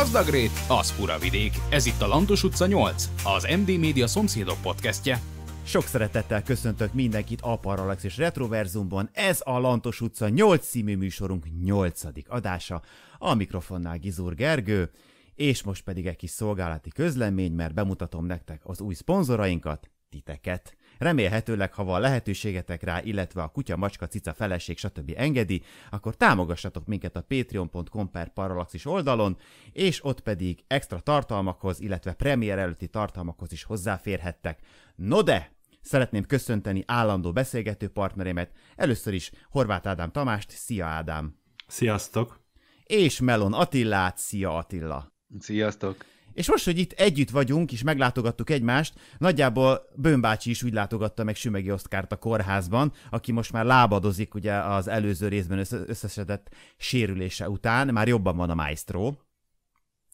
Gazdagrét, az fura vidék. Ez itt a Lantos utca 8, az MD Media szomszédok podcastje. Sok szeretettel köszöntök mindenkit a Parallax és Retroverzumban. Ez a Lantos utca 8 című műsorunk 8. adása. A mikrofonnál Gizur Gergő, és most pedig egy kis szolgálati közlemény, mert bemutatom nektek az új szponzorainkat, titeket. Remélhetőleg, ha van lehetőségetek rá, illetve a kutya, macska, cica, feleség, stb. engedi, akkor támogassatok minket a patreon.com per Parallaxis oldalon, és ott pedig extra tartalmakhoz, illetve premier előtti tartalmakhoz is hozzáférhettek. No de, szeretném köszönteni állandó beszélgető partnerémet, először is Horváth Ádám Tamást, szia Ádám! Sziasztok! És Melon Attillát, szia Attila! Sziasztok! És most, hogy itt együtt vagyunk, és meglátogattuk egymást, nagyjából Bőmbácsi is úgy látogatta meg Sümegi Oszkárt a kórházban, aki most már lábadozik ugye az előző részben összesedett sérülése után, már jobban van a maestro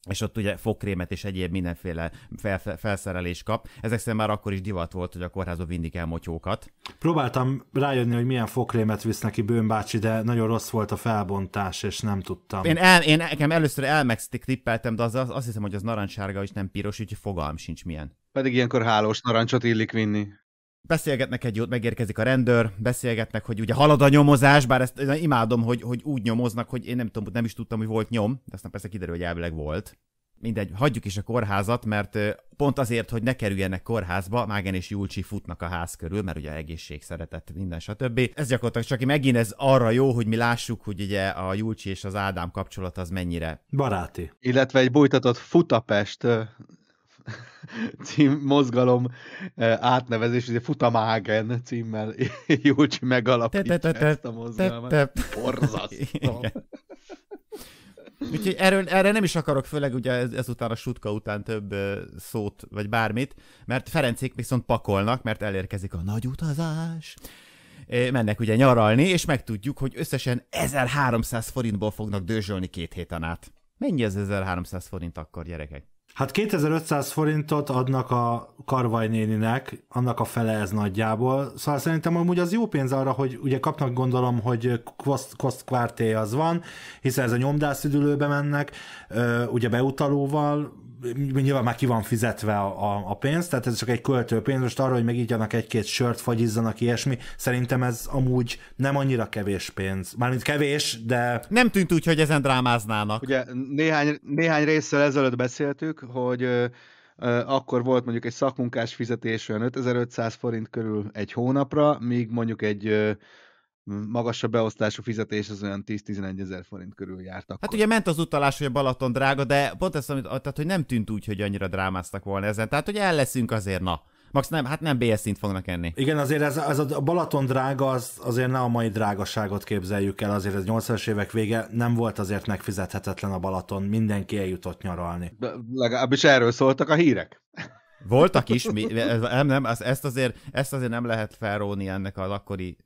és ott ugye fokrémet és egyéb mindenféle fel, felszerelés kap. Ezek szerint már akkor is divat volt, hogy a kórházba vindik el motyókat. Próbáltam rájönni, hogy milyen fokrémet visz neki Bőn bácsi, de nagyon rossz volt a felbontás, és nem tudtam. Én, el, én nekem először elmextik tippeltem, de az, az, azt hiszem, hogy az narancsárga is nem piros, úgyhogy fogalm sincs milyen. Pedig ilyenkor hálós narancsot illik vinni beszélgetnek egy jót, megérkezik a rendőr, beszélgetnek, hogy ugye halad a nyomozás, bár ezt én imádom, hogy, hogy úgy nyomoznak, hogy én nem tudom, nem is tudtam, hogy volt nyom, de aztán persze kiderül, hogy elvileg volt. Mindegy, hagyjuk is a kórházat, mert pont azért, hogy ne kerüljenek kórházba, Mágen és Julcsi futnak a ház körül, mert ugye egészség, szeretett minden, stb. Ez gyakorlatilag csak megint ez arra jó, hogy mi lássuk, hogy ugye a Julcsi és az Ádám kapcsolat az mennyire... Baráti. Illetve egy bújtatott Futapest cím, mozgalom eh, átnevezés, ugye Futamágen címmel Júlcsi megalapítja ezt a mozgalmat. Borzasztó. Úgyhogy erről, erre nem is akarok, főleg ugye ez, ezután a sutka után több eh, szót, vagy bármit, mert Ferencék viszont pakolnak, mert elérkezik a nagy utazás. Eh, mennek ugye nyaralni, és megtudjuk, hogy összesen 1300 forintból fognak dőzsölni két héten át. Mennyi az 1300 forint akkor, gyerekek? Hát 2500 forintot adnak a Karvaj néninek, annak a fele ez nagyjából. Szóval szerintem amúgy az jó pénz arra, hogy ugye kapnak gondolom, hogy Kost Quarté az van, hiszen ez a nyomdászüdülőbe mennek, ugye beutalóval nyilván már ki van fizetve a, a, a pénz, tehát ez csak egy pénz, most arra, hogy megígyanak egy-két sört, fagyizzanak, ilyesmi, szerintem ez amúgy nem annyira kevés pénz. Mármint kevés, de... Nem tűnt úgy, hogy ezen drámáznának. Ugye néhány, néhány részsel ezelőtt beszéltük, hogy ö, ö, akkor volt mondjuk egy szakmunkás fizetés olyan 5500 forint körül egy hónapra, míg mondjuk egy ö, magasabb beosztású fizetés az olyan 10-11 ezer forint körül járt Hát ugye ment az utalás, hogy a Balaton drága, de pont ezt, amit, tehát, hogy nem tűnt úgy, hogy annyira drámáztak volna ezen. Tehát, hogy el leszünk azért, na. Max nem, hát nem BS szint fognak enni. Igen, azért ez, ez a Balaton drága, az, azért nem a mai drágaságot képzeljük el, azért ez 80-as évek vége, nem volt azért megfizethetetlen a Balaton, mindenki eljutott nyaralni. De legalábbis erről szóltak a hírek. Voltak is, mi, nem, nem, az, ezt, azért, ezt azért nem lehet felróni ennek az akkori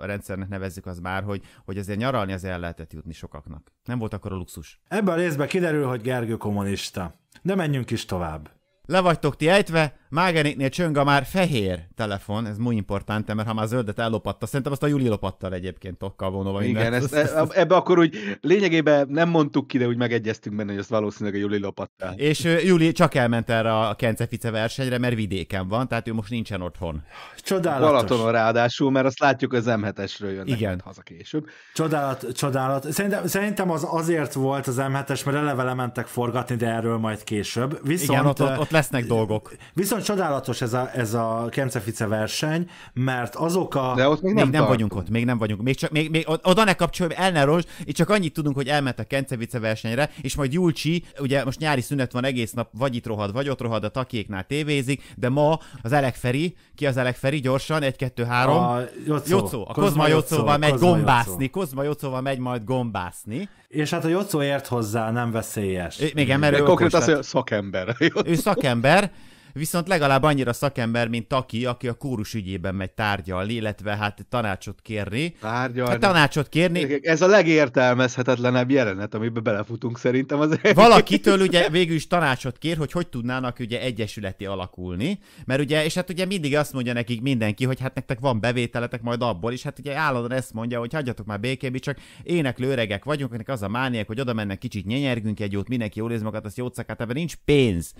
rendszernek nevezzük az már, hogy, hogy azért nyaralni az el lehetett jutni sokaknak. Nem volt akkor a luxus. Ebben a részben kiderül, hogy Gergő kommunista. De menjünk is tovább. Levagytok ti ejtve, Mágenéknél csöng a már fehér telefon, ez muy importante, mert ha már zöldet ellopatta, szerintem azt a Juli lopatta egyébként tokkal vonóval. Igen, ezt, ezt, ezt, ebbe akkor úgy lényegében nem mondtuk ki, de úgy megegyeztünk benne, hogy azt valószínűleg a Juli lopatta. És uh, Juli csak elment erre a Kencefice versenyre, mert vidéken van, tehát ő most nincsen otthon. Csodálatos. Balatonon ráadásul, mert azt látjuk, az M7-esről jön Igen. haza később. Csodálat, csodálat. Szerintem, szerintem az azért volt az M7-es, mert eleve lementek forgatni, de erről majd később. Viszont, Igen, ott, ott, ott lesznek dolgok. Viszont nagyon csodálatos ez a, ez a Kencefice verseny, mert azok a... De ott még, nem, még nem vagyunk ott, még nem vagyunk. Még csak, még, még oda ne kapcsolj, el ne rossz, és csak annyit tudunk, hogy elment a Kencefice versenyre, és majd Julcsi, ugye most nyári szünet van egész nap, vagy itt rohad, vagy ott rohad, a takéknál tévézik, de ma az elekferi, ki az elekferi gyorsan, egy, kettő, három. A Jocó. Jocó. A Kozma Jocóval megy Kozma gombászni, Jocó. Kozma Jocóval megy majd gombászni. És hát a Jocó ért hozzá, nem veszélyes. É, igen, mert de ő konkrét okos, szakember. Ő szakember, viszont legalább annyira szakember, mint Taki, aki a kórus ügyében megy tárgyalni, illetve hát tanácsot kérni. Tárgyalni. Hát tanácsot kérni. Ez a legértelmezhetetlenebb jelenet, amiben belefutunk szerintem. Az Valakitől ugye végül is tanácsot kér, hogy hogy tudnának ugye egyesületi alakulni, mert ugye, és hát ugye mindig azt mondja nekik mindenki, hogy hát nektek van bevételetek majd abból, és hát ugye állandóan ezt mondja, hogy hagyjatok már békébi, csak éneklő öregek vagyunk, akinek az a mániák, hogy oda mennek kicsit nyenyergünk egy jót, mindenki jól érzi magát, azt jót szakát, ebben nincs pénz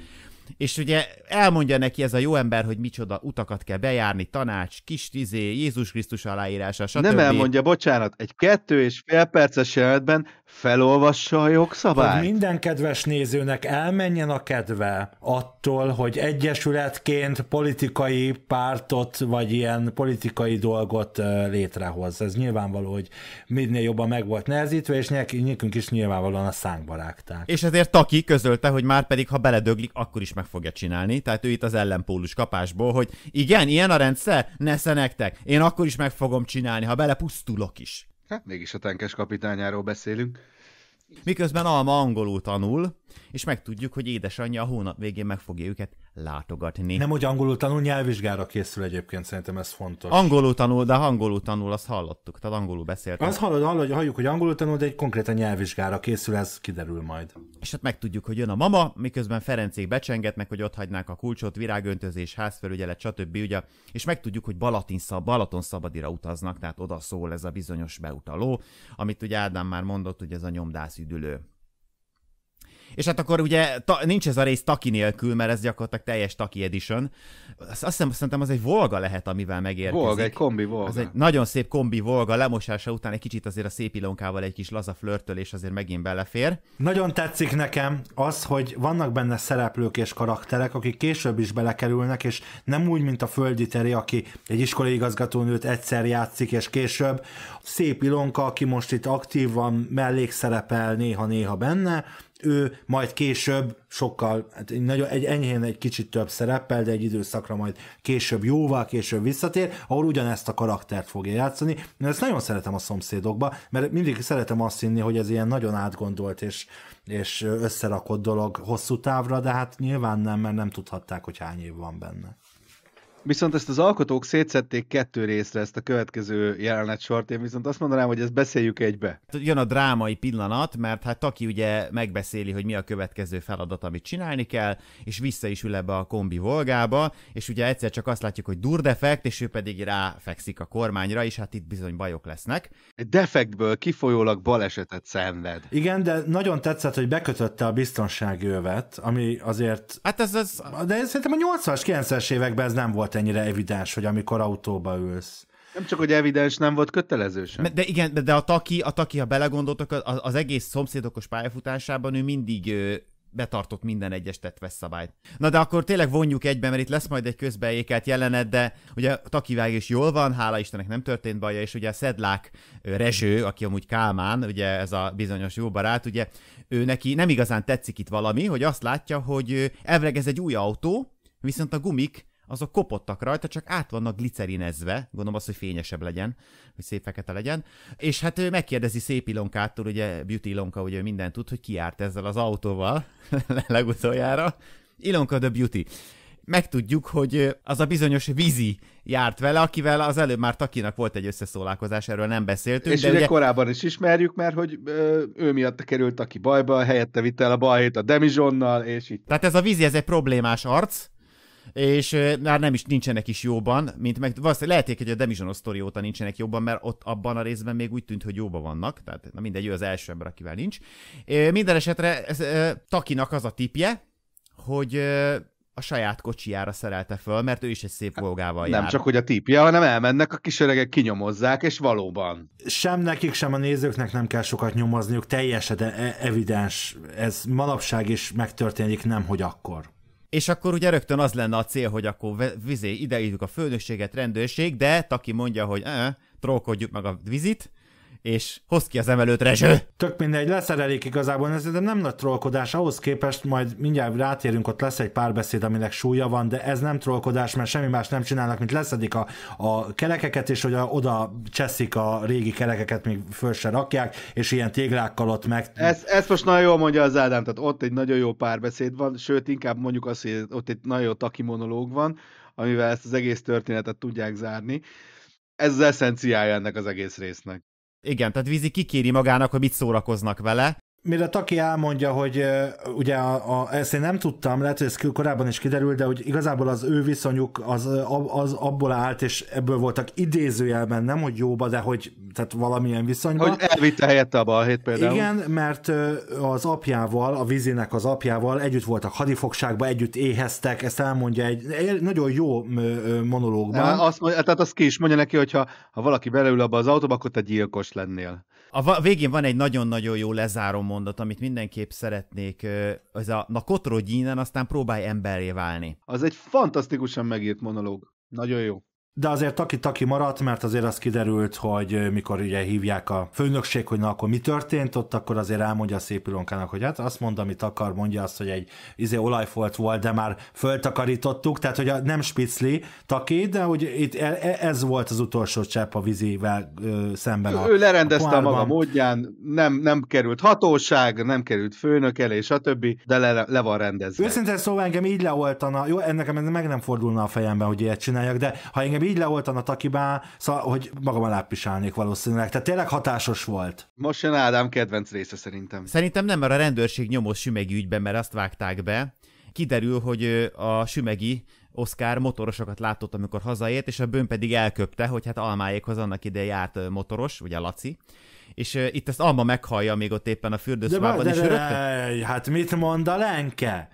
és ugye elmondja neki ez a jó ember, hogy micsoda utakat kell bejárni, tanács, kis tizé, Jézus Krisztus aláírása, stb. Nem elmondja, bocsánat, egy kettő és fél perces jelenetben felolvassa a jogszabályt. Hogy minden kedves nézőnek elmenjen a kedve attól, hogy egyesületként politikai pártot, vagy ilyen politikai dolgot létrehoz. Ez nyilvánvaló, hogy minél jobban meg volt nehezítve, és nekünk is nyilvánvalóan a szánkba rágták. És ezért Taki közölte, hogy már pedig, ha beledöglik, akkor is is meg fogja csinálni. Tehát ő itt az ellenpólus kapásból, hogy igen, ilyen a rendszer, nesze nektek, én akkor is meg fogom csinálni, ha belepusztulok is. Hát mégis a tenkes kapitányáról beszélünk. Miközben Alma angolul tanul, és megtudjuk, hogy édesanyja a hónap végén meg fogja őket látogatni. Nem, hogy angolul tanul, nyelvvizsgára készül egyébként, szerintem ez fontos. Angolul tanul, de angolul tanul, azt hallottuk, tehát angolul beszélt. Azt hallod, hallod, hogy halljuk, hogy angolul tanul, de egy konkrétan nyelvvizsgára készül, ez kiderül majd. És hát megtudjuk, hogy jön a mama, miközben Ferencék becsengetnek, hogy ott hagynák a kulcsot, virágöntözés, házfelügyelet, stb. Ugye, és megtudjuk, hogy Balatin szab, Balaton szabadira utaznak, tehát oda szól ez a bizonyos beutaló, amit ugye Ádám már mondott, hogy ez a nyomdász üdülő és hát akkor ugye ta, nincs ez a rész taki nélkül, mert ez gyakorlatilag teljes taki edition. Azt hiszem, szerintem az egy Volga lehet, amivel megérkezik. Volga, egy kombi Volga. Az egy nagyon szép kombi Volga, lemosása után egy kicsit azért a szép ilonkával egy kis laza flörtölés azért megint belefér. Nagyon tetszik nekem az, hogy vannak benne szereplők és karakterek, akik később is belekerülnek, és nem úgy, mint a földi teri, aki egy iskolai igazgatónőt egyszer játszik, és később szép Ilonka, aki most itt aktívan mellékszerepel néha-néha benne, ő majd később sokkal, hát egy, nagyon, egy enyhén egy kicsit több szereppel, de egy időszakra majd később, jóval később visszatér, ahol ugyanezt a karaktert fogja játszani. Én ezt nagyon szeretem a szomszédokba, mert mindig szeretem azt hinni, hogy ez ilyen nagyon átgondolt és, és összerakott dolog hosszú távra, de hát nyilván nem, mert nem tudhatták, hogy hány év van benne. Viszont ezt az alkotók szétszették kettő részre ezt a következő jelenetsort, én viszont azt mondanám, hogy ezt beszéljük egybe. Hát, jön a drámai pillanat, mert hát Taki ugye megbeszéli, hogy mi a következő feladat, amit csinálni kell, és vissza is ül ebbe a kombi volgába, és ugye egyszer csak azt látjuk, hogy dur defekt, és ő pedig ráfekszik a kormányra, és hát itt bizony bajok lesznek. Egy defektből kifolyólag balesetet szenved. Igen, de nagyon tetszett, hogy bekötötte a biztonsági övet, ami azért... Hát ez... az... De szerintem a 80-as, 90-es években ez nem volt volt ennyire evidens, hogy amikor autóba ülsz. Nem csak, hogy evidens, nem volt kötelező sem. De igen, de, de a taki, a taki, ha belegondoltak, az, az egész szomszédokos pályafutásában ő mindig ő, betartott minden egyes tett veszabályt. Na de akkor tényleg vonjuk egybe, mert itt lesz majd egy közbeékelt jelenet, de ugye a takivág is jól van, hála Istennek nem történt baja, és ugye a Szedlák Rezső, aki amúgy Kálmán, ugye ez a bizonyos jó barát, ugye ő neki nem igazán tetszik itt valami, hogy azt látja, hogy elvileg ez egy új autó, viszont a gumik azok kopottak rajta, csak át vannak glicerinezve, gondolom az, hogy fényesebb legyen, hogy szép fekete legyen. És hát ő megkérdezi szép Ilonkától, ugye Beauty Ilonka, ugye minden tud, hogy ki járt ezzel az autóval legutoljára. Ilonka the Beauty megtudjuk, hogy az a bizonyos vízi járt vele, akivel az előbb már Takinak volt egy összeszólálkozás, erről nem beszéltünk. És de ugye, ugye korábban is ismerjük, mert hogy ő miatt került aki bajba, helyette vitte el a bajét a Demizsonnal, és így. Tehát ez a vízi, ez egy problémás arc, és már nem is nincsenek is jóban, mint meg valószínűleg lehetnék, hogy a Demisionos sztori óta nincsenek jobban, mert ott abban a részben még úgy tűnt, hogy jóban vannak, tehát na mindegy, ő az első ember, akivel nincs. Minden esetre ez, Takinak az a tipje, hogy a saját kocsijára szerelte föl, mert ő is egy szép hát, volgával jár. Nem csak, hogy a tipje, hanem elmennek, a kisöregek kinyomozzák, és valóban. Sem nekik, sem a nézőknek nem kell sokat nyomozniuk, teljesen e- evidens. Ez manapság is megtörténik, nem hogy akkor és akkor ugye rögtön az lenne a cél, hogy akkor vizé, ideírjuk a főnökséget, rendőrség, de Taki mondja, hogy e, trókodjuk meg a vizit, és hoz ki az emelőt, rezső! Tök mindegy, leszerelik igazából, ez nem nagy trollkodás, ahhoz képest majd mindjárt rátérünk, ott lesz egy párbeszéd, aminek súlya van, de ez nem trollkodás, mert semmi más nem csinálnak, mint leszedik a, a kerekeket, és hogy a, oda cseszik a régi kerekeket, még föl se rakják, és ilyen téglákkal ott meg... Ez, ez most nagyon jól mondja az Ádám, tehát ott egy nagyon jó párbeszéd van, sőt, inkább mondjuk azt, hogy ott egy nagyon jó taki monológ van, amivel ezt az egész történetet tudják zárni. Ez az eszenciája ennek az egész résznek. Igen, tehát Vizi kikéri magának, hogy mit szórakoznak vele, mire Taki elmondja, hogy ugye a, a, ezt én nem tudtam, lehet, hogy ez korábban is kiderült, de hogy igazából az ő viszonyuk az, az abból állt, és ebből voltak idézőjelben, nem hogy jóba, de hogy tehát valamilyen viszonyban. Hogy elvitte helyette a balhét például. Igen, mert az apjával, a vizinek az apjával együtt voltak hadifogságban, együtt éheztek, ezt elmondja egy, egy nagyon jó monológban. Azt tehát azt ki is mondja neki, hogy ha, valaki beleül abba az autóba, akkor te gyilkos lennél. A végén van egy nagyon-nagyon jó lezáró mondat, amit mindenképp szeretnék, ez a na kotrogyínen, aztán próbálj emberré válni. Az egy fantasztikusan megírt monológ. Nagyon jó. De azért taki-taki maradt, mert azért az kiderült, hogy mikor ugye hívják a főnökség, hogy na akkor mi történt ott, akkor azért elmondja a szép ilonkának, hogy hát azt mond, amit akar, mondja azt, hogy egy izé olajfolt volt, de már föltakarítottuk, tehát hogy a, nem spicli taki, de hogy itt e, e, ez volt az utolsó csepp a vízivel ö, szemben. Ő, a, ő lerendezte a maga módján, nem, nem került hatóság, nem került főnök elé, és a többi, de le, le van rendezve. Őszintén szóval engem így leoltana, jó, ennek meg nem fordulna a fejemben, hogy ilyet csináljak, de ha engem inkább így leoltan a takibá, szóval, hogy magam alá pisálnék valószínűleg. Tehát tényleg hatásos volt. Most jön Ádám kedvenc része szerintem. Szerintem nem, mert a rendőrség nyomos sümegi ügyben, mert azt vágták be. Kiderül, hogy a sümegi Oszkár motorosokat látott, amikor hazaért, és a bőn pedig elköpte, hogy hát almáékhoz annak ide járt motoros, ugye Laci, és uh, itt ezt Alma meghallja még ott éppen a fürdőszobában, is. rögtön... hát mit mond a lenke?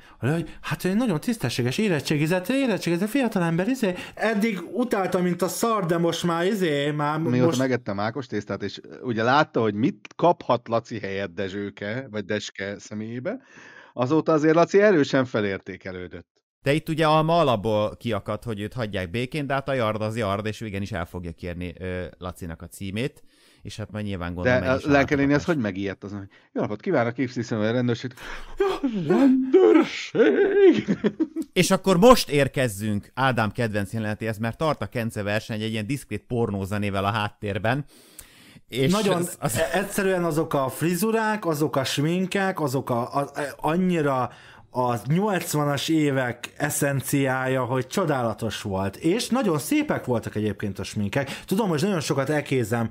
Hát egy nagyon tisztességes, érettségizett, érettségizett ember izé, eddig utálta, mint a szar, de most már izé, már Mióta most... megettem Ákos tésztát, és ugye látta, hogy mit kaphat Laci helyett Dezsőke, vagy Deske személyébe, azóta azért Laci erősen felértékelődött. De itt ugye Alma alapból kiakadt, hogy őt hagyják békén, de hát a Jard az Jard, és ő igenis el fogja kérni ö, Lacinak a címét és hát már nyilván gondolom... De a Lenkelini az hogy megijedt az, hogy jó napot kívánok, a rendőrség. rendőrség! és akkor most érkezzünk Ádám kedvenc jelenetéhez, mert tart a Kence verseny egy ilyen diszkrét pornózenével a háttérben, és Nagyon az, az... E- egyszerűen azok a frizurák, azok a sminkek azok a, a, a e- annyira a 80-as évek eszenciája, hogy csodálatos volt. És nagyon szépek voltak egyébként a sminkek. Tudom, hogy nagyon sokat elkézem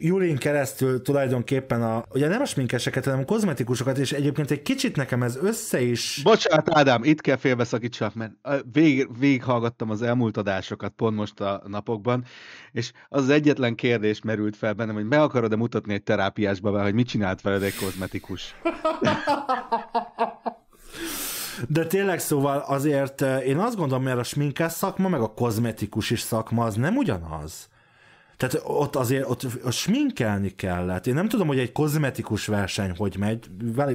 Julin keresztül tulajdonképpen a, ugye nem a sminkeseket, hanem a kozmetikusokat, és egyébként egy kicsit nekem ez össze is... Bocsánat, Ádám, itt kell félbeszakítsak, mert vég, végighallgattam az elmúlt adásokat pont most a napokban, és az, az egyetlen kérdés merült fel bennem, hogy meg akarod-e mutatni egy terápiásba, hogy mit csinált veled egy kozmetikus? De tényleg szóval azért eh, én azt gondolom, mert a sminkás szakma, meg a kozmetikus is szakma az nem ugyanaz. Tehát ott azért ott, ott sminkelni kellett. Hát én nem tudom, hogy egy kozmetikus verseny hogy megy,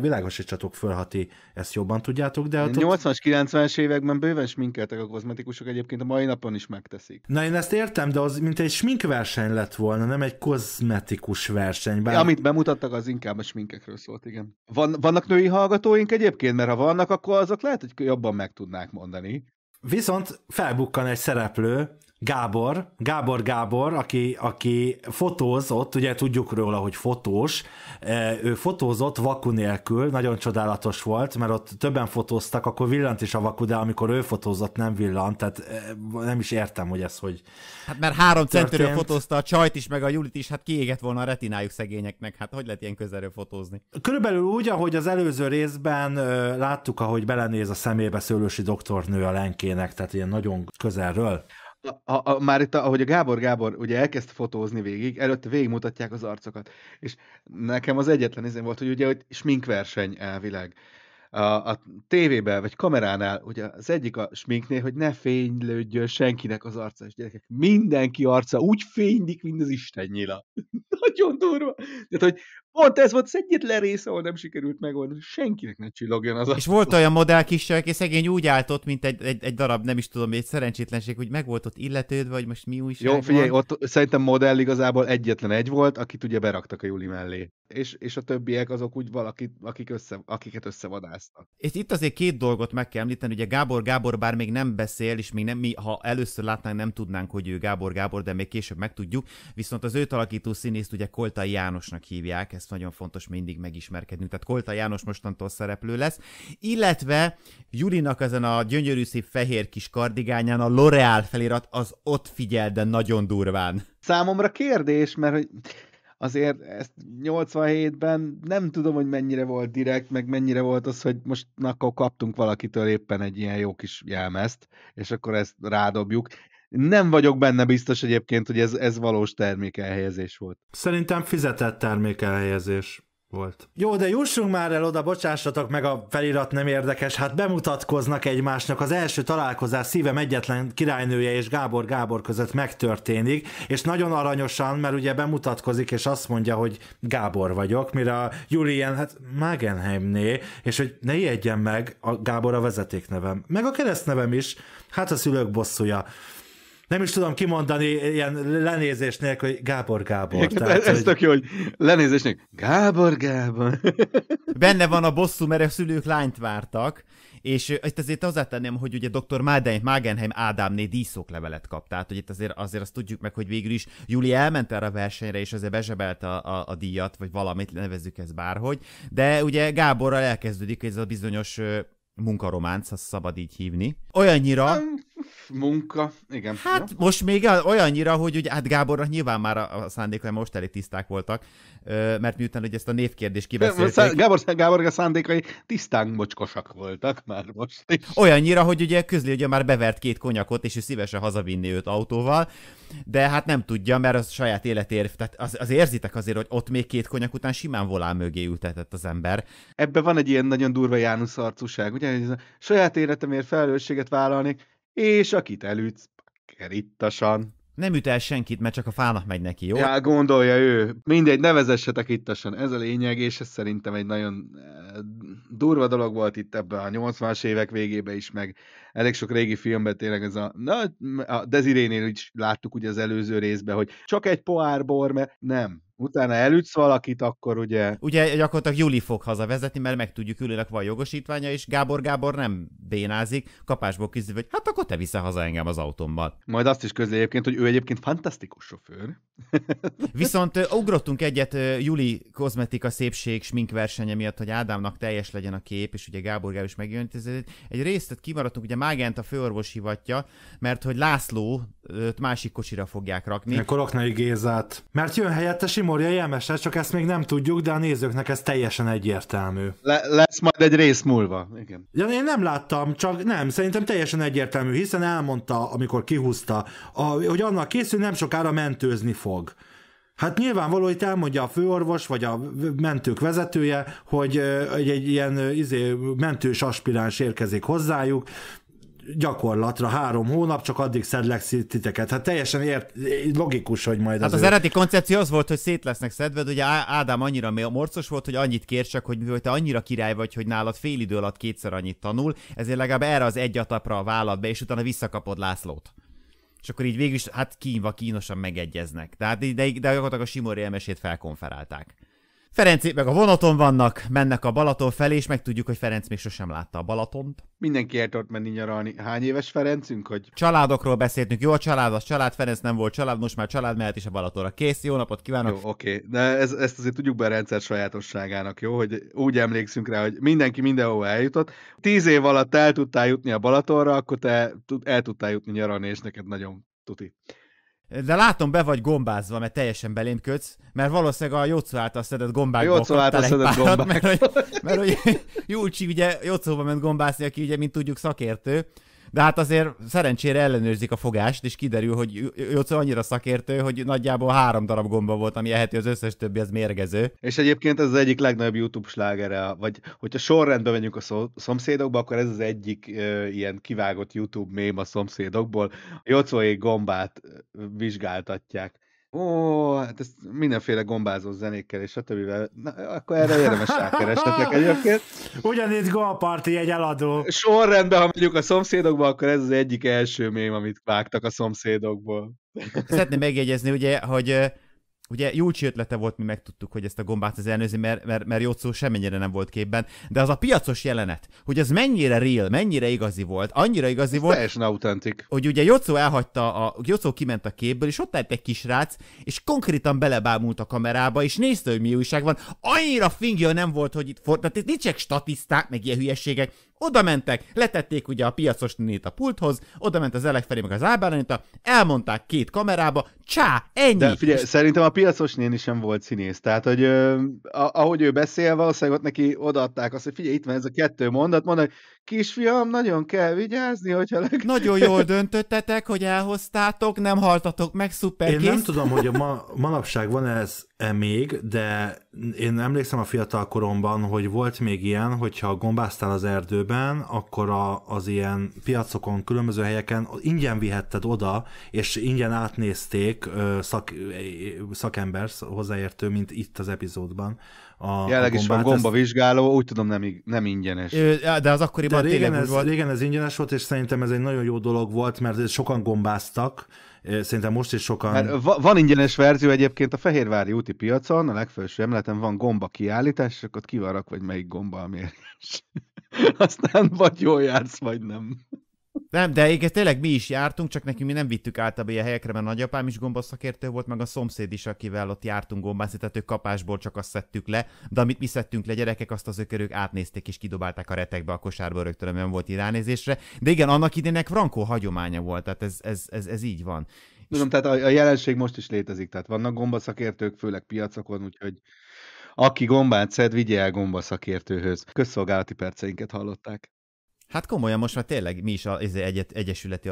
világosítsatok föl, ha ti ezt jobban tudjátok, de ott... 80-as, 90-es években bőven sminkeltek a kozmetikusok, egyébként a mai napon is megteszik. Na én ezt értem, de az mint egy sminkverseny lett volna, nem egy kozmetikus verseny. Bár... Amit bemutattak, az inkább a sminkekről szólt, igen. Van, vannak női hallgatóink egyébként, mert ha vannak, akkor azok lehet, hogy jobban meg tudnák mondani. Viszont felbukkan egy szereplő, Gábor, Gábor Gábor, aki, aki fotózott, ugye tudjuk róla, hogy fotós, e, ő fotózott vaku nélkül, nagyon csodálatos volt, mert ott többen fotóztak, akkor villant is a vaku, de amikor ő fotózott, nem villant, tehát e, nem is értem, hogy ez hogy Hát mert három centiről fotózta a csajt is, meg a Julit is, hát kiégett volna a retinájuk szegényeknek, hát hogy lehet ilyen közelről fotózni? Körülbelül úgy, ahogy az előző részben láttuk, ahogy belenéz a szemébe szőlősi doktornő a lenkének, tehát ilyen nagyon közelről a, a, már itt, a, ahogy a Gábor Gábor ugye elkezd fotózni végig, előtte végigmutatják az arcokat. És nekem az egyetlen izén volt, hogy ugye hogy sminkverseny elvileg. A, a tévében, vagy kameránál, ugye az egyik a sminknél, hogy ne fénylődjön senkinek az arca, és gyerekek, mindenki arca úgy fénylik, mint az Isten nyila. Nagyon durva. Tehát, hogy Pont ez volt az egyetlen része, ahol nem sikerült megoldani. Senkinek ne csillogjon az És volt olyan modell kis, aki szegény úgy állt ott, mint egy, egy, egy darab, nem is tudom, egy szerencsétlenség, hogy meg volt ott illetődve, vagy most mi újság Jó, figyelj, van. ott szerintem modell igazából egyetlen egy volt, akit ugye beraktak a Juli mellé. És, és a többiek azok úgy valakit, akik össze, akiket összevadáztak. És itt azért két dolgot meg kell említeni, ugye Gábor Gábor bár még nem beszél, és még nem mi, ha először látnánk, nem tudnánk, hogy ő Gábor Gábor, de még később megtudjuk, viszont az őt alakító színészt ugye Koltai Jánosnak hívják, ezt nagyon fontos mindig megismerkednünk. Tehát Kolta János mostantól szereplő lesz. Illetve Julinak ezen a gyönyörű szép fehér kis kardigányán a L'Oreal felirat az ott figyel, de nagyon durván. Számomra kérdés, mert hogy azért ezt 87-ben nem tudom, hogy mennyire volt direkt, meg mennyire volt az, hogy most akkor kaptunk valakitől éppen egy ilyen jó kis jelmezt, és akkor ezt rádobjuk. Nem vagyok benne biztos egyébként, hogy ez, ez valós termékelhelyezés volt. Szerintem fizetett termékelhelyezés volt. Jó, de jussunk már el oda, bocsássatok meg, a felirat nem érdekes, hát bemutatkoznak egymásnak, az első találkozás szívem egyetlen királynője és Gábor Gábor között megtörténik, és nagyon aranyosan, mert ugye bemutatkozik, és azt mondja, hogy Gábor vagyok, mire a Julian, hát Magenheimné, és hogy ne ijedjen meg, a Gábor a vezetéknevem, meg a keresztnevem is, hát a szülők bosszúja nem is tudom kimondani ilyen lenézés nélkül, hogy Gábor Gábor. Tehát, ez hogy... tök jó, hogy lenézés nélkül, Gábor Gábor. Benne van a bosszú, mert a szülők lányt vártak, és itt azért hozzátenném, hogy ugye dr. Mádein Magenheim Ádámné díszoklevelet kap, tehát hogy itt azért, azért azt tudjuk meg, hogy végül is Júli elment erre a versenyre, és azért bezsebelt a, a, a díjat, vagy valamit, nevezzük ezt bárhogy, de ugye Gáborral elkezdődik ez a bizonyos munkarománc, ha szabad így hívni. Olyannyira... Nem munka, igen. Hát ja. most még olyannyira, hogy ugye, hát Gábornak nyilván már a szándékai most elég tiszták voltak, mert miután ugye ezt a névkérdést kibeszélték. Gábor, Gábor a szándékai tisztán mocskosak voltak már most is. Olyannyira, hogy ugye közli, hogy már bevert két konyakot, és ő szívesen hazavinni őt autóval, de hát nem tudja, mert az saját életér, tehát az, az érzitek azért, hogy ott még két konyak után simán volán mögé ültetett az ember. Ebben van egy ilyen nagyon durva Jánusz arcúság, ugye? Saját életemért felelősséget vállalni, és akit elütsz, kerittasan. Nem üt el senkit, mert csak a fának megy neki, jó? Ja gondolja ő. Mindegy, nevezessetek ittasan. Ez a lényeg, és ez szerintem egy nagyon eh, durva dolog volt itt ebben a 80-as évek végébe is, meg elég sok régi filmben tényleg ez a, na, a Desirénél is láttuk ugye az előző részben, hogy csak egy pohár bor, mert nem, utána elütsz valakit, akkor ugye... Ugye gyakorlatilag Juli fog hazavezetni, mert megtudjuk, Julinak van jogosítványa, és Gábor Gábor nem bénázik, kapásból küzdő, hogy hát akkor te vissza haza engem az autómmal. Majd azt is közli egyébként, hogy ő egyébként fantasztikus sofőr. Viszont ugrottunk egyet Juli kozmetika szépség versenye miatt, hogy Ádámnak teljes legyen a kép, és ugye Gábor Gábor is megjön. Egy részt kimaradtunk, ugye Mágent a főorvos hivatja, mert hogy László őt másik kocsira fogják rakni. Akkor Oknai Gézát. Mert jön helyette Simorja Jelmese, csak ezt még nem tudjuk, de a nézőknek ez teljesen egyértelmű. Le- lesz majd egy rész múlva. Igen. Ja, én nem láttam, csak nem, szerintem teljesen egyértelmű, hiszen elmondta, amikor kihúzta, a, hogy annak készül nem sokára mentőzni fog. Hát nyilvánvaló, hogy elmondja a főorvos, vagy a mentők vezetője, hogy egy, egy ilyen izé, mentős aspiráns érkezik hozzájuk, gyakorlatra három hónap, csak addig szedlek titeket. Hát teljesen ért, logikus, hogy majd Hát az, az eredeti koncepció az volt, hogy szét lesznek szedve, de ugye Ádám annyira morcos volt, hogy annyit kér csak, hogy te annyira király vagy, hogy nálad fél idő alatt kétszer annyit tanul, ezért legalább erre az egy atapra a vállad be, és utána visszakapod Lászlót. És akkor így végül is, hát kínva kínosan megegyeznek. De hát de, de, de a Simori elmesét felkonferálták. Ferenc meg a vonaton vannak, mennek a Balaton felé, és megtudjuk, hogy Ferenc még sosem látta a Balatont. Mindenki el tudott menni nyaralni. Hány éves Ferencünk? Hogy... Családokról beszéltünk. Jó a család, az család, Ferenc nem volt család, most már család mehet is a Balatonra. Kész, jó napot kívánok! Jó, oké. Okay. De ez, ezt azért tudjuk be a rendszer sajátosságának, jó? Hogy úgy emlékszünk rá, hogy mindenki mindenhova eljutott. Tíz év alatt el tudtál jutni a Balatonra, akkor te el tudtál jutni nyaralni, és neked nagyon tuti. De látom, be vagy gombázva, mert teljesen belém kötsz, mert valószínűleg a Jocó által szedett gombákból Jocó által szedett gombák. Mert, mert, mert mert Júlcsi ugye Jocóba ment gombászni, aki ugye, mint tudjuk, szakértő, de hát azért szerencsére ellenőrzik a fogást, és kiderül, hogy Jóca annyira szakértő, hogy nagyjából három darab gomba volt, ami eheti az összes többi, az mérgező. És egyébként ez az egyik legnagyobb YouTube slágere, vagy hogyha sorrendbe megyünk a szomszédokba, akkor ez az egyik ö, ilyen kivágott YouTube mém a szomszédokból. Jócoé gombát vizsgáltatják ó, hát ezt mindenféle gombázó zenékkel és a többivel, Na, akkor erre érdemes rákeresnetek egyébként. Ugyanígy Party egy eladó. Sorrendben, ha mondjuk a szomszédokba, akkor ez az egyik első mém, amit vágtak a szomszédokból. Szeretném megjegyezni, ugye, hogy Ugye Júlcsi ötlete volt, mi megtudtuk, hogy ezt a gombát az elnőzi, mert, mert, mert Jocó semennyire nem volt képben, de az a piacos jelenet, hogy az mennyire real, mennyire igazi volt, annyira igazi Ez volt. Teljesen autentik. Hogy ugye Jocó elhagyta, a, Jocó kiment a képből, és ott állt egy kis rác, és konkrétan belebámult a kamerába, és nézte, hogy mi újság van. Annyira fingja nem volt, hogy itt for... Tehát itt nincsenek statiszták, meg ilyen hülyeségek, oda mentek, letették ugye a piacos nénit a pulthoz, oda ment az Elek felé, meg az Ábel elmondták két kamerába, csá, ennyi! De figyelj, és... szerintem a piacos néni sem volt színész, tehát hogy ö, ahogy ő beszél, valószínűleg ott neki odaadták azt, hogy figyelj, itt van ez a kettő mondat, mondanak, Kisfiam, nagyon kell vigyázni, hogyha... Leg... Nagyon jól döntöttetek, hogy elhoztátok, nem haltatok meg, szuper Én kész. nem tudom, hogy a ma, manapság van ez -e még, de én emlékszem a fiatal koromban, hogy volt még ilyen, hogyha gombáztál az erdőben, akkor a, az ilyen piacokon, különböző helyeken ingyen vihetted oda, és ingyen átnézték szak, szakember, hozzáértő, mint itt az epizódban, a Jelenleg is van gomba vizsgáló, úgy tudom nem, nem ingyenes. De az akkoriban de régen ez, volt. Régen ez ingyenes volt, és szerintem ez egy nagyon jó dolog volt, mert sokan gombáztak, Szerintem most is sokan... Hát, van ingyenes verzió egyébként a Fehérvári úti piacon, a legfelső emeleten van gomba kiállítás, és akkor ki van rakva, hogy melyik gomba a mérés. Aztán vagy jól jársz, vagy nem. Nem, de igen, tényleg mi is jártunk, csak nekünk mi nem vittük át a ilyen helyekre, mert nagyapám is gombaszakértő volt, meg a szomszéd is, akivel ott jártunk gombászni, tehát ők kapásból csak azt szedtük le, de amit mi szedtünk le gyerekek, azt az ökörök átnézték és kidobálták a retekbe a kosárba rögtön, nem volt iránézésre. De igen, annak idének frankó hagyománya volt, tehát ez, ez, ez, ez így van. Tudom, tehát a, a jelenség most is létezik, tehát vannak gombaszakértők, főleg piacokon, úgyhogy aki gombát szed, vigye el gombaszakértőhöz. Közszolgálati perceinket hallották. Hát komolyan most már tényleg mi is az egyet, egyesületi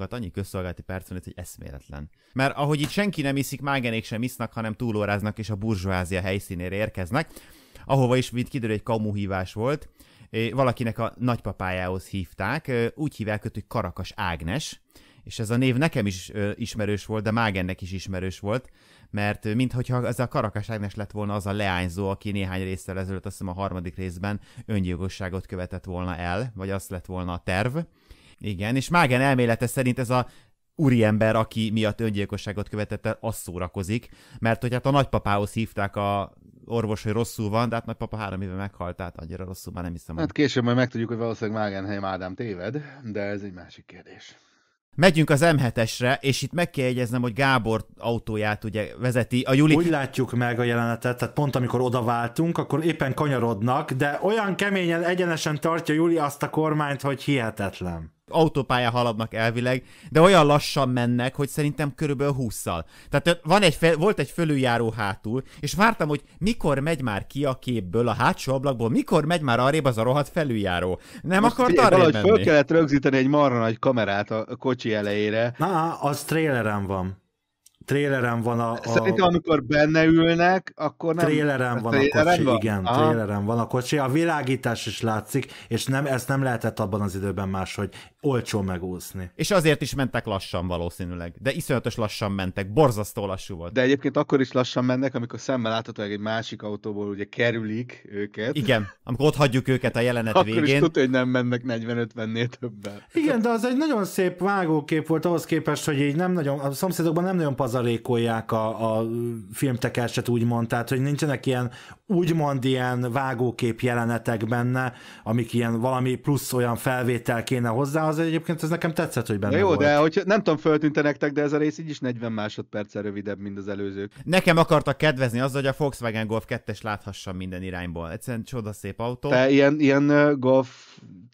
hát annyi közszolgálati perc hogy eszméletlen. Mert ahogy itt senki nem iszik, mágenék sem isznak, hanem túlóráznak és a burzsóázia helyszínére érkeznek, ahova is, mint kiderül, egy kamuhívás volt, valakinek a nagypapájához hívták, úgy hívják őt, hogy Karakas Ágnes, és ez a név nekem is ismerős volt, de Mágennek is ismerős volt, mert mintha ez a Karakas Ágnes lett volna az a leányzó, aki néhány résztel ezelőtt, azt hiszem a harmadik részben öngyilkosságot követett volna el, vagy az lett volna a terv. Igen, és Mágen elmélete szerint ez a úriember, aki miatt öngyilkosságot követett el, az szórakozik, mert hogy hát a nagypapához hívták a orvos, hogy rosszul van, de hát nagypapa három éve meghalt, tehát annyira rosszul már nem hiszem. Hát később majd megtudjuk, hogy valószínűleg Mágenheim Ádám téved, de ez egy másik kérdés. Megyünk az M7-esre, és itt meg kell jegyeznem, hogy Gábor autóját ugye vezeti a Juli. Úgy látjuk meg a jelenetet, tehát pont amikor odaváltunk, akkor éppen kanyarodnak, de olyan keményen egyenesen tartja Juli azt a kormányt, hogy hihetetlen. Autópálya haladnak elvileg, de olyan lassan mennek, hogy szerintem körülbelül 20-szal. Tehát van egy fel, volt egy fölüljáró hátul, és vártam, hogy mikor megy már ki a képből, a hátsó ablakból, mikor megy már arrébb az a rohadt felüljáró. Nem Most akart arra, valahogy menni. föl kellett rögzíteni egy marra nagy kamerát a kocsi elejére. Na, az trélerem van. Trélerem van a, a... Szerintem amikor benne ülnek, akkor nem... Trélerem van a, a kocsi, van? igen, Aha. van a kocsi. A világítás is látszik, és nem, ezt nem lehetett abban az időben máshogy olcsó megúszni. És azért is mentek lassan valószínűleg, de iszonyatos lassan mentek, borzasztó lassú volt. De egyébként akkor is lassan mennek, amikor szemmel láthatóan egy másik autóból ugye kerülik őket. Igen, amikor ott hagyjuk őket a jelenet akkor végén. Akkor is tudja, hogy nem mennek 40-50-nél többen. Igen, de az egy nagyon szép vágókép volt ahhoz képest, hogy így nem nagyon, a szomszédokban nem nagyon pazarékolják a, a filmtekerset úgymond, tehát hogy nincsenek ilyen úgymond ilyen vágókép jelenetek benne, amik ilyen valami plusz olyan felvétel kéne hozzá, az egyébként ez nekem tetszett, hogy benne de Jó, volt. de hogy nem tudom, föltűnte nektek, de ez a rész így is 40 másodperccel rövidebb, mint az előzők. Nekem akartak kedvezni az hogy a Volkswagen Golf 2-es láthassam minden irányból. Egyszerűen csodaszép autó. Te ilyen, ilyen Golf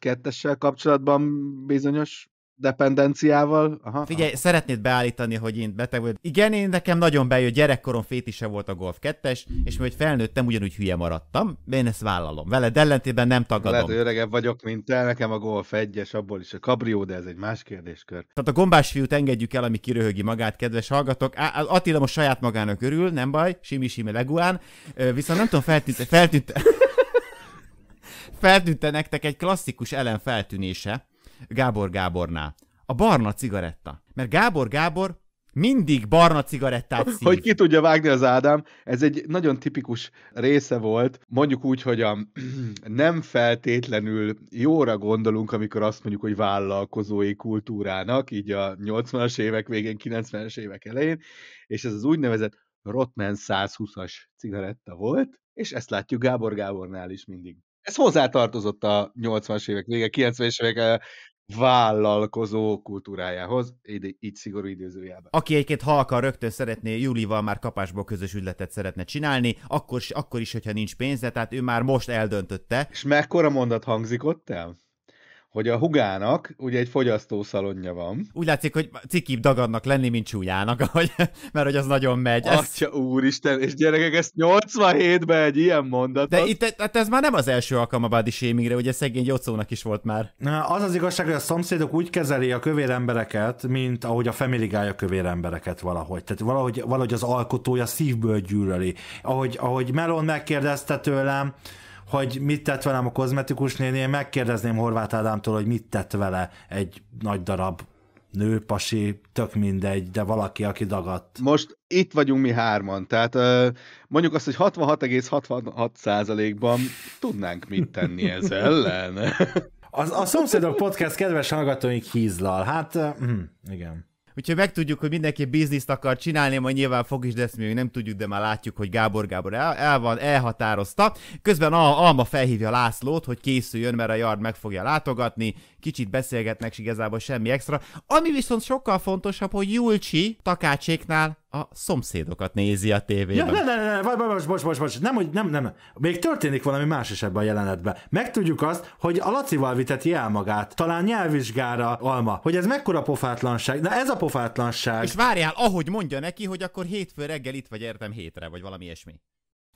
2-essel kapcsolatban bizonyos dependenciával. Aha, Figyelj, aha. szeretnéd beállítani, hogy én beteg vagyok. Igen, én nekem nagyon bejött, gyerekkorom fétise volt a Golf 2-es, és mivel felnőttem, ugyanúgy hülye maradtam, én ezt vállalom. Veled ellentétben nem tagadom. Lehet, hogy öregebb vagyok, mint te, nekem a Golf 1-es, abból is a kabrió, de ez egy más kérdéskör. Tehát a gombás fiút engedjük el, ami kiröhögi magát, kedves hallgatok. Á, Attila most saját magának örül, nem baj, simi-simi leguán, viszont nem tudom, feltűnt, feltűnt, feltűnte nektek egy klasszikus ellenfeltűnése, Gábor Gábornál. A barna cigaretta. Mert Gábor Gábor mindig barna cigarettát szív. Hogy ki tudja vágni az Ádám, ez egy nagyon tipikus része volt, mondjuk úgy, hogy a, nem feltétlenül jóra gondolunk, amikor azt mondjuk, hogy vállalkozói kultúrának, így a 80-as évek végén, 90-es évek elején, és ez az úgynevezett Rotman 120-as cigaretta volt, és ezt látjuk Gábor Gábornál is mindig. Ez hozzátartozott a 80-as évek vége, 90-es évek eh, vállalkozó kultúrájához, így, így szigorú időzőjelben. Aki egyébként halkan rögtön szeretné, Julival már kapásból közös ügyletet szeretne csinálni, akkor, akkor is, hogyha nincs pénze, tehát ő már most eldöntötte. És mekkora mondat hangzik ott el? hogy a hugának ugye egy fogyasztószalonja van. Úgy látszik, hogy cikibb dagadnak lenni, mint csúlyának, ahogy, mert hogy az nagyon megy. Atya ez... úristen, és gyerekek, ezt 87-ben egy ilyen mondat. De itt hát ez már nem az első alkalom a body shamingre, ugye szegény Jocónak is volt már. Na, Az az igazság, hogy a szomszédok úgy kezeli a kövér embereket, mint ahogy a Family Guy a kövér embereket valahogy. Tehát valahogy, valahogy az alkotója szívből gyűlöli. Ahogy, ahogy Melon megkérdezte tőlem, hogy mit tett velem a kozmetikus néni, én megkérdezném Horváth Ádámtól, hogy mit tett vele egy nagy darab nő, pasi, tök mindegy, de valaki, aki dagadt. Most itt vagyunk mi hárman, tehát mondjuk azt, hogy 66,66%-ban tudnánk mit tenni ez ellen. Az, a Szomszédok Podcast kedves hallgatóink hízlal, hát hm, igen meg megtudjuk, hogy mindenki bizniszt akar csinálni, majd nyilván fog is, de ezt még nem tudjuk, de már látjuk, hogy Gábor Gábor el, el van, elhatározta. Közben Alma felhívja Lászlót, hogy készüljön, mert a Jard meg fogja látogatni, kicsit beszélgetnek, és igazából semmi extra. Ami viszont sokkal fontosabb, hogy Julcsi Takácséknál a szomszédokat nézi a tévében. Ja, ne, ne, ne, ne, most, most, most, most, nem, hogy nem, nem. Még történik valami más is ebben a jelenetben. Megtudjuk azt, hogy a Lacival viteti el magát. Talán nyelvvizsgára Alma. Hogy ez mekkora pofátlanság. Na ez a pofátlanság. És várjál, ahogy mondja neki, hogy akkor hétfő reggel itt vagy értem hétre, vagy valami ilyesmi.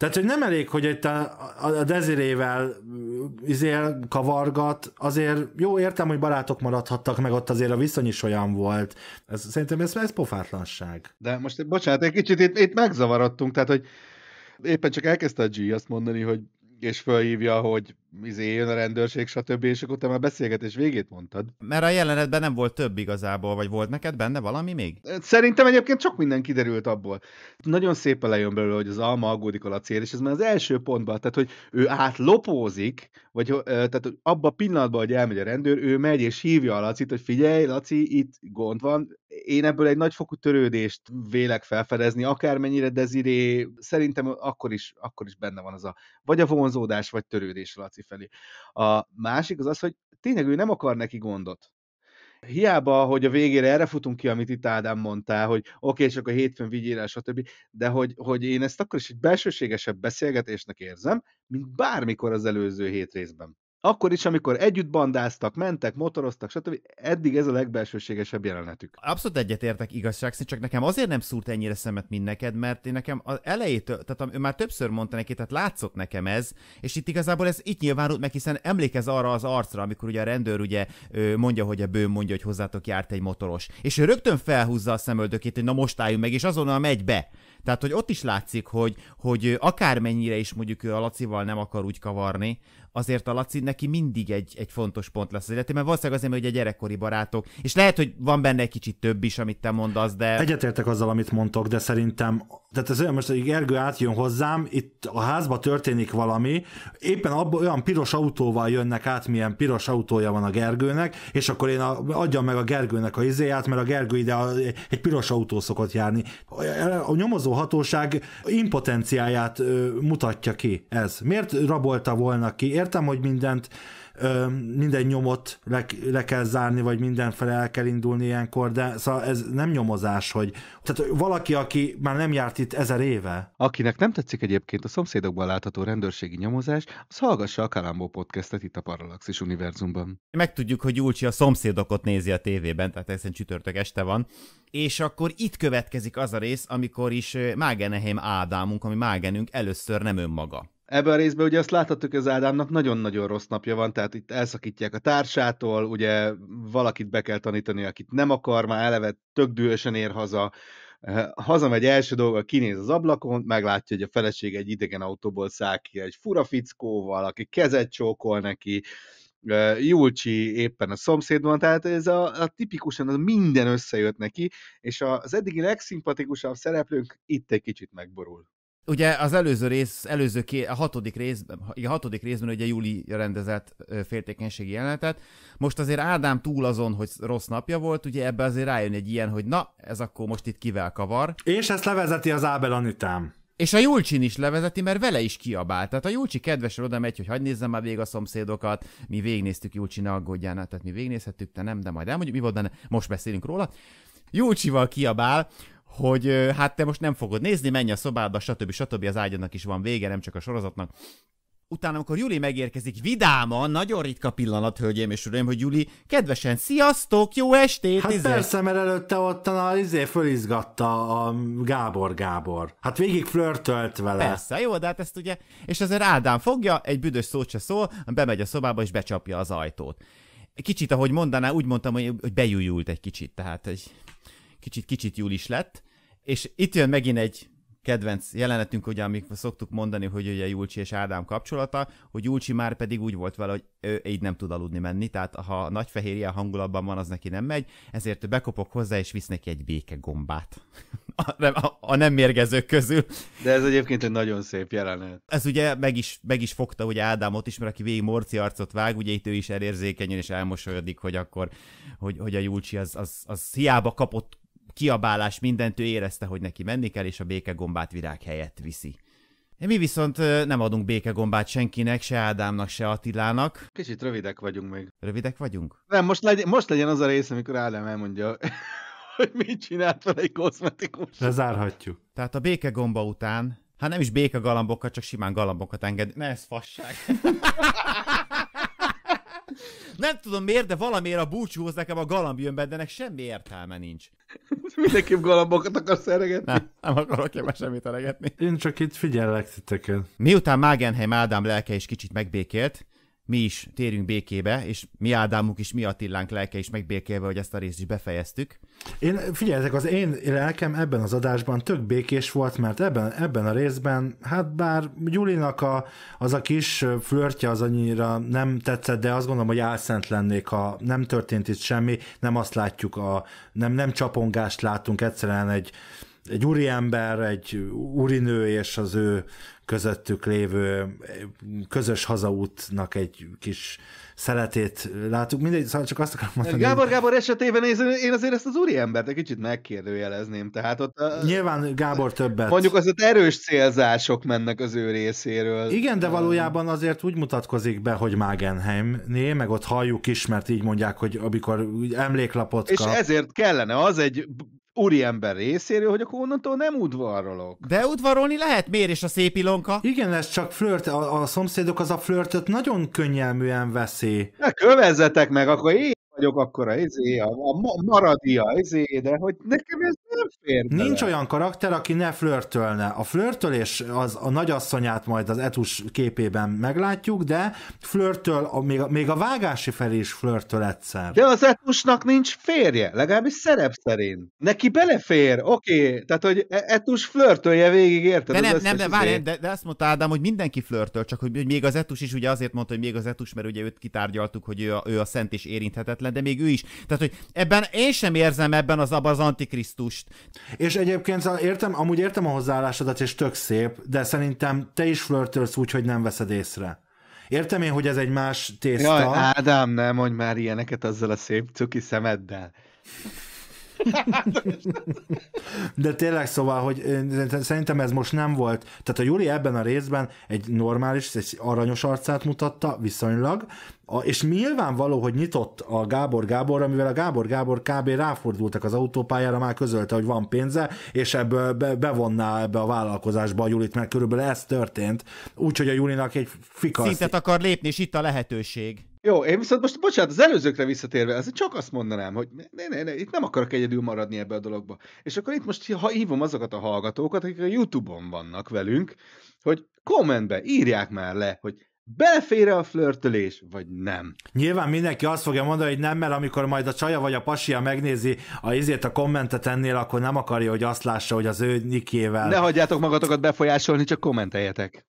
Tehát, hogy nem elég, hogy itt a, a dezirével mm, izél kavargat, azért jó, értem, hogy barátok maradhattak, meg ott azért a viszony is olyan volt. Ez, szerintem ez, ez pofátlanság. De most, bocsánat, egy kicsit itt, itt megzavarodtunk, tehát, hogy éppen csak elkezdte a G azt mondani, hogy és fölhívja, hogy izé jön a rendőrség, stb. És akkor te már beszélgetés végét mondtad. Mert a jelenetben nem volt több igazából, vagy volt neked benne valami még? Szerintem egyébként csak minden kiderült abból. Nagyon szépen lejön belőle, hogy az alma aggódik a lacér, és ez már az első pontban, tehát hogy ő átlopózik, vagy tehát abban a pillanatban, hogy elmegy a rendőr, ő megy és hívja a Lacit, hogy figyelj, Laci, itt gond van, én ebből egy nagyfokú törődést vélek felfedezni, akármennyire deziré, szerintem akkor is, akkor is benne van az a, vagy a vonzódás, vagy törődés, Laci Chelsea felé. A másik az az, hogy tényleg ő nem akar neki gondot. Hiába, hogy a végére erre futunk ki, amit itt Ádám mondtál, hogy oké, okay, csak a hétfőn vigyél el, stb. De hogy, hogy én ezt akkor is egy belsőségesebb beszélgetésnek érzem, mint bármikor az előző hét részben akkor is, amikor együtt bandáztak, mentek, motoroztak, stb. Eddig ez a legbelsőségesebb jelenetük. Abszolút egyetértek igazság, csak nekem azért nem szúrt ennyire szemet, mint neked, mert én nekem az elejétől, tehát ő már többször mondta neki, tehát látszott nekem ez, és itt igazából ez itt nyilvánult meg, hiszen emlékez arra az arcra, amikor ugye a rendőr ugye mondja, hogy a bőn mondja, hogy hozzátok járt egy motoros, és ő rögtön felhúzza a szemöldökét, hogy na most álljunk meg, és azonnal megy be. Tehát, hogy ott is látszik, hogy, hogy akármennyire is mondjuk ő a Lacival nem akar úgy kavarni, azért a Laci neki mindig egy, egy fontos pont lesz az életében. Valószínűleg azért, hogy a gyerekkori barátok, és lehet, hogy van benne egy kicsit több is, amit te mondasz, de... Egyetértek azzal, amit mondtok, de szerintem tehát ez olyan most, hogy Gergő átjön hozzám, itt a házba történik valami, éppen abban olyan piros autóval jönnek át, milyen piros autója van a Gergőnek, és akkor én a, adjam meg a Gergőnek a izéját, mert a Gergő ide a, egy piros autó szokott járni. A, a nyomozó nyomozó hatóság impotenciáját mutatja ki ez. Miért rabolta volna ki? Értem, hogy mindent minden nyomot le, le kell zárni, vagy mindenfele el kell indulni ilyenkor, de szóval ez nem nyomozás, hogy tehát valaki, aki már nem járt itt ezer éve. Akinek nem tetszik egyébként a szomszédokban látható rendőrségi nyomozás, az hallgassa a Kalambó podcastet itt a Parallaxis univerzumban. Megtudjuk, hogy Júlcsi a szomszédokat nézi a tévében, tehát egyszerűen csütörtök este van, és akkor itt következik az a rész, amikor is Mágenehém Ádámunk, ami Mágenünk először nem önmaga Ebben a részben ugye azt láthattuk, hogy az Ádámnak nagyon-nagyon rossz napja van, tehát itt elszakítják a társától, ugye valakit be kell tanítani, akit nem akar, már eleve tök dühösen ér haza, eh, hazamegy első dolga, kinéz az ablakon, meglátja, hogy a feleség egy idegen autóból száll ki egy fura fickóval, aki kezet csókol neki, eh, Júlcsi éppen a szomszédban, tehát ez a, a tipikusan az minden összejött neki, és az eddigi legszimpatikusabb szereplőnk itt egy kicsit megborul. Ugye az előző rész, előző ké, a hatodik részben, igen, a hatodik részben ugye Júli rendezett féltékenységi jelenetet. Most azért Ádám túl azon, hogy rossz napja volt, ugye ebbe azért rájön egy ilyen, hogy na, ez akkor most itt kivel kavar. És ezt levezeti az Ábel Anitám. És a Julcsin is levezeti, mert vele is kiabált. Tehát a Julcsi kedvesen oda megy, hogy hagyd nézzem már végig a szomszédokat. Mi végignéztük Julcsi ne aggódjánál, tehát mi végignézhettük, te nem, de majd elmondjuk, mi volt benne, most beszélünk róla. Julcsival kiabál, hogy hát te most nem fogod nézni, menj a szobádba, stb. stb. az ágyadnak is van vége, nem csak a sorozatnak. Utána, amikor Juli megérkezik, vidáman, nagyon ritka pillanat, hölgyeim és uraim, hogy Juli, kedvesen, sziasztok, jó estét! Hát izé. persze, mert előtte ott a, izé fölizgatta a Gábor Gábor. Hát végig flörtölt vele. Persze, jó, de hát ezt ugye, és azért Ádám fogja, egy büdös szót se szól, bemegy a szobába és becsapja az ajtót. Kicsit, ahogy mondaná, úgy mondtam, hogy, hogy bejújult egy kicsit, tehát egy kicsit, kicsit jól is lett, és itt jön megint egy kedvenc jelenetünk, ugye, amik szoktuk mondani, hogy ugye Julcsi és Ádám kapcsolata, hogy Julcsi már pedig úgy volt vele, hogy ő így nem tud aludni menni, tehát ha a nagy ilyen hangulatban van, az neki nem megy, ezért bekopok hozzá, és visz neki egy béke gombát. A, nem, a, a nem mérgezők közül. De ez egyébként egy nagyon szép jelenet. Ez ugye meg is, meg is fogta hogy Ádámot is, mert aki végig morci arcot vág, ugye itt ő is elérzékenyül, és elmosolyodik, hogy akkor, hogy, hogy a Julcsi az, az, az hiába kapott kiabálás mindent ő érezte, hogy neki menni kell, és a békegombát virág helyett viszi. E mi viszont nem adunk békegombát senkinek, se Ádámnak, se Attilának. Kicsit rövidek vagyunk még. Rövidek vagyunk? Nem, most, legyen, most legyen az a rész, amikor Ádám elmondja, hogy mit csinált vele egy kozmetikus. Lezárhatjuk. Tehát a békegomba után, hát nem is békegalambokat, csak simán galambokat enged. Ne, ez fasság. Nem tudom miért, de valamiért a búcsúhoz nekem a galamb jön be, de ennek semmi értelme nincs. Mindenképp galambokat akarsz eregetni? Nem, nem akarok én már semmit eregetni. Én csak itt figyellek titeket. Miután Mágenheim Ádám lelke is kicsit megbékélt, mi is térjünk békébe, és mi Ádámuk is, mi Attilánk lelke is megbékélve, hogy ezt a részt is befejeztük. Én, figyeljetek, az én lelkem ebben az adásban tök békés volt, mert ebben, ebben a részben, hát bár Gyulinak a, az a kis flörtje az annyira nem tetszett, de azt gondolom, hogy álszent lennék, ha nem történt itt semmi, nem azt látjuk, a, nem, nem csapongást látunk, egyszerűen egy, egy úriember, egy úrinő és az ő közöttük lévő közös hazaútnak egy kis szeletét látunk. Mindegy, szóval csak azt akarom mondani. Gábor Gábor esetében én azért ezt az embert egy kicsit megkérdőjelezném. Tehát ott a, Nyilván Gábor többet. Mondjuk az ott erős célzások mennek az ő részéről. Igen, de valójában azért úgy mutatkozik be, hogy né, meg ott halljuk is, mert így mondják, hogy amikor emléklapot kap. És ezért kellene az egy úriember részéről, hogy akkor onnantól nem udvarolok. De udvarolni lehet, miért is a szép ilonka? Igen, ez csak flört, a, a szomszédok az a flörtöt nagyon könnyelműen veszi. Ne kövezzetek meg, akkor én vagyok akkor a izé, a, a maradia izé, de hogy nekem ez nem fér bele. Nincs olyan karakter, aki ne flörtölne. A flörtölés az a nagyasszonyát majd az etus képében meglátjuk, de flörtöl, a, még, a, még a vágási felé is flörtöl egyszer. De az etusnak nincs férje, legalábbis szerep szerint. Neki belefér, oké, okay. tehát hogy e, etus flörtölje végig, érted? De nem, nem, de várj, izé- de, de azt mondta Ádám, hogy mindenki flörtöl, csak hogy még az etus is ugye azért mondta, hogy még az etus, mert ugye őt kitárgyaltuk, hogy ő a, ő a szent és érinthetetlen, benne, de még ő is. Tehát, hogy ebben én sem érzem ebben az abban az antikrisztust. És egyébként értem, amúgy értem a hozzáállásodat, és tök szép, de szerintem te is flörtölsz úgy, hogy nem veszed észre. Értem én, hogy ez egy más tészta. Jaj, Ádám, nem mondj már ilyeneket azzal a szép cuki szemeddel. De tényleg szóval, hogy szerintem ez most nem volt. Tehát a Júli ebben a részben egy normális, egy aranyos arcát mutatta viszonylag, a, és nyilvánvaló, hogy nyitott a Gábor Gábor, amivel a Gábor Gábor kb. ráfordultak az autópályára, már közölte, hogy van pénze, és ebből be, bevonná ebbe a vállalkozásba a Julit, mert körülbelül ez történt. Úgyhogy a Julinak egy fikasz... Szintet akar lépni, és itt a lehetőség. Jó, én viszont most, bocsánat, az előzőkre visszatérve, ez csak azt mondanám, hogy ne, ne, ne, itt nem akarok egyedül maradni ebbe a dologba. És akkor itt most ha hívom azokat a hallgatókat, akik a YouTube-on vannak velünk, hogy kommentbe írják már le, hogy belefér -e a flörtölés, vagy nem. Nyilván mindenki azt fogja mondani, hogy nem, mert amikor majd a csaja vagy a pasia megnézi a izét a kommentet ennél, akkor nem akarja, hogy azt lássa, hogy az ő nikével. Ne hagyjátok magatokat befolyásolni, csak kommenteljetek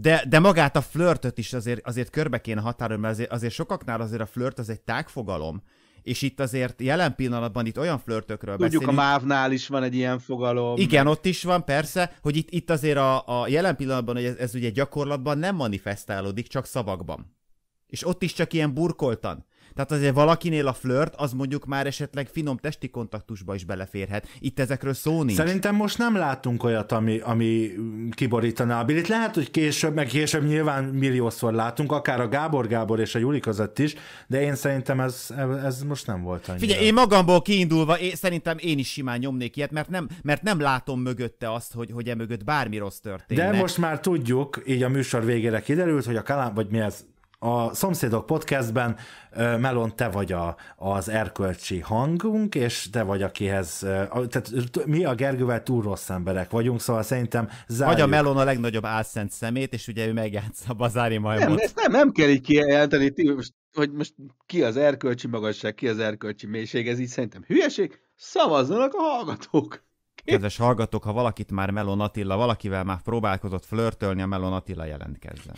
de, de magát a flörtöt is azért, azért körbe kéne határolni, mert azért, azért sokaknál azért a flört az egy tágfogalom, és itt azért jelen pillanatban itt olyan flörtökről Tudjuk, beszélünk. a mávnál is van egy ilyen fogalom. Igen, ott is van, persze, hogy itt, itt azért a, a jelen pillanatban, hogy ez, ez ugye gyakorlatban nem manifestálódik, csak szavakban. És ott is csak ilyen burkoltan. Tehát azért valakinél a flirt, az mondjuk már esetleg finom testi kontaktusba is beleférhet. Itt ezekről szó nincs. Szerintem most nem látunk olyat, ami, ami kiborítaná a bilit. Lehet, hogy később, meg később nyilván milliószor látunk, akár a Gábor Gábor és a Juli között is, de én szerintem ez, ez most nem volt annyira. Figyelj, én magamból kiindulva, én, szerintem én is simán nyomnék ilyet, mert nem, mert nem látom mögötte azt, hogy, hogy e mögött bármi rossz történik. De most már tudjuk, így a műsor végére kiderült, hogy a Kalán, vagy mi ez, a Szomszédok podcastben Melon, te vagy a, az erkölcsi hangunk, és te vagy akihez, tehát mi a Gergővel túl rossz emberek vagyunk, szóval szerintem zárjuk. Vagy a Melon a legnagyobb álszent szemét, és ugye ő megjátsz a bazári majmot. Nem, ezt nem, nem kell így kijelenteni, hogy most ki az erkölcsi magasság, ki az erkölcsi mélység, ez így szerintem hülyeség, szavazzanak a hallgatók. Kedves hallgatók, ha valakit már Melon Attila, valakivel már próbálkozott flörtölni, a Melon Attila jelentkezzen.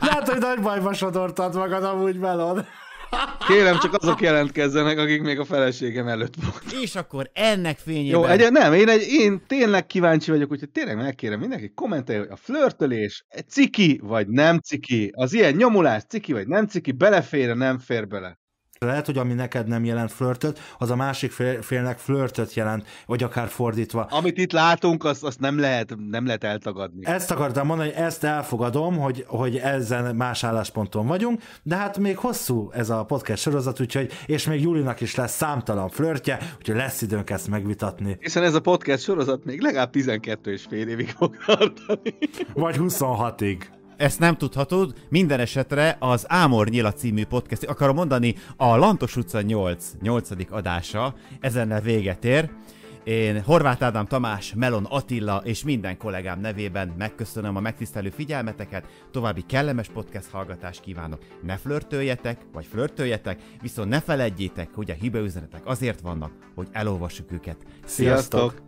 Látod, hogy nagy bajba sodortad magad amúgy Melon. Kérem, csak azok jelentkezzenek, akik még a feleségem előtt voltak. És akkor ennek fényében... Jó, egy, nem, én, egy, én tényleg kíváncsi vagyok, úgyhogy tényleg megkérem mindenki, kommentelj, hogy a flörtölés ciki vagy nem ciki, az ilyen nyomulás ciki vagy nem ciki, belefér, nem fér bele. Lehet, hogy ami neked nem jelent flörtöt, az a másik fél, félnek flörtöt jelent, vagy akár fordítva. Amit itt látunk, azt, azt nem, lehet, nem lehet eltagadni. Ezt akartam mondani, hogy ezt elfogadom, hogy, hogy ezzel más állásponton vagyunk, de hát még hosszú ez a podcast sorozat, úgyhogy, és még Julinak is lesz számtalan flörtje, úgyhogy lesz időnk ezt megvitatni. Hiszen ez a podcast sorozat még legalább 12 és fél évig fog tartani. Vagy 26-ig. Ezt nem tudhatod, minden esetre az Ámor Nyila című podcast, akarom mondani, a Lantos utca 8, 8. adása ezennel véget ér. Én Horváth Ádám Tamás, Melon Attila és minden kollégám nevében megköszönöm a megtisztelő figyelmeteket, további kellemes podcast hallgatást kívánok. Ne flörtöljetek, vagy flörtöljetek, viszont ne feledjétek, hogy a hibaüzenetek azért vannak, hogy elolvassuk őket. Sziasztok! Sziasztok!